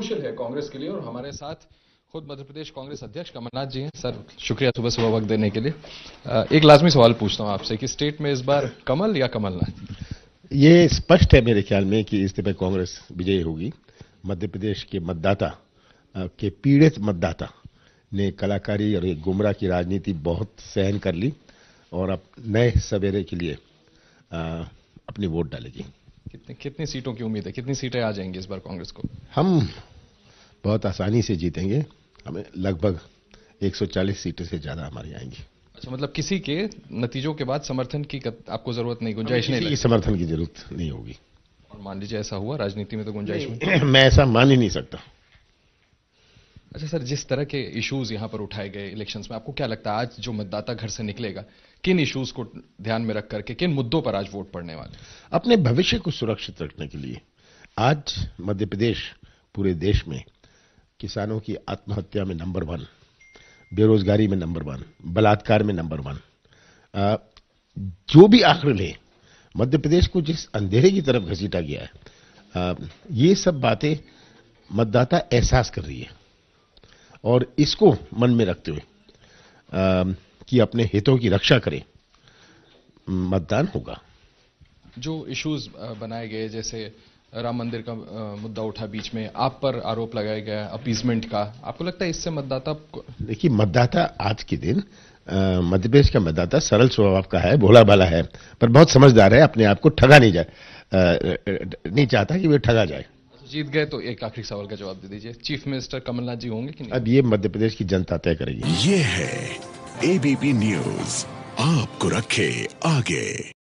crucial है कांग्रेस के लिए और हमारे साथ खुद मध्य प्रदेश कांग्रेस अध्यक्ष कमलनाथ जी हैं सर शुक्रिया सुबह सुबह वक्त देने के लिए एक लाजमी सवाल पूछता हूं आपसे कि स्टेट में इस बार कमल या कमलनाथ ये स्पष्ट है मेरे ख्याल में कि इस दफे कांग्रेस विजयी होगी मध्य प्रदेश के मतदाता के पीड़ित मतदाता ने कलाकारी और एक गुमराह की राजनीति बहुत सहन कर ली और अब नए सवेरे के लिए अपनी वोट डालेगी कितने कितनी सीटों की उम्मीद है कितनी सीटें आ जाएंगी इस बार कांग्रेस को हम बहुत आसानी से जीतेंगे हमें लगभग 140 सीटें से ज़्यादा हमारी आएंगी अच्छा मतलब किसी के नतीजों के बाद समर्थन की आपको जरूरत नहीं गुंजाइश नहीं की समर्थन की जरूरत नहीं होगी और मान लीजिए ऐसा हुआ राजनीति में तो गुंजाइश मैं ऐसा मान ही नहीं सकता अच्छा सर जिस तरह के इश्यूज यहाँ पर उठाए गए इलेक्शंस में आपको क्या लगता है आज जो मतदाता घर से निकलेगा किन इश्यूज को ध्यान में रख करके किन मुद्दों पर आज वोट पड़ने वाले अपने भविष्य को सुरक्षित रखने के लिए आज मध्य प्रदेश पूरे देश में किसानों की आत्महत्या में नंबर वन बेरोजगारी में नंबर वन बलात्कार में नंबर वन जो भी आखिर ले मध्य प्रदेश को जिस अंधेरे की तरफ घसीटा गया है आ, ये सब बातें मतदाता एहसास कर रही है और इसको मन में रखते हुए कि अपने हितों की रक्षा करें मतदान होगा जो इश्यूज बनाए गए जैसे राम मंदिर का मुद्दा उठा बीच में आप पर आरोप लगाया गया अपीजमेंट का आपको लगता है इससे मतदाता देखिए मतदाता आज के दिन मध्य प्रदेश का मतदाता सरल स्वभाव का है भोला भाला है पर बहुत समझदार है अपने आप को ठगा नहीं जाए नहीं चाहता कि वे ठगा जाए जीत गए तो एक आखिरी सवाल का जवाब दे दीजिए चीफ मिनिस्टर कमलनाथ जी होंगे कि नहीं अब ये मध्य प्रदेश की जनता तय करेगी ये है एबीपी न्यूज आपको रखे आगे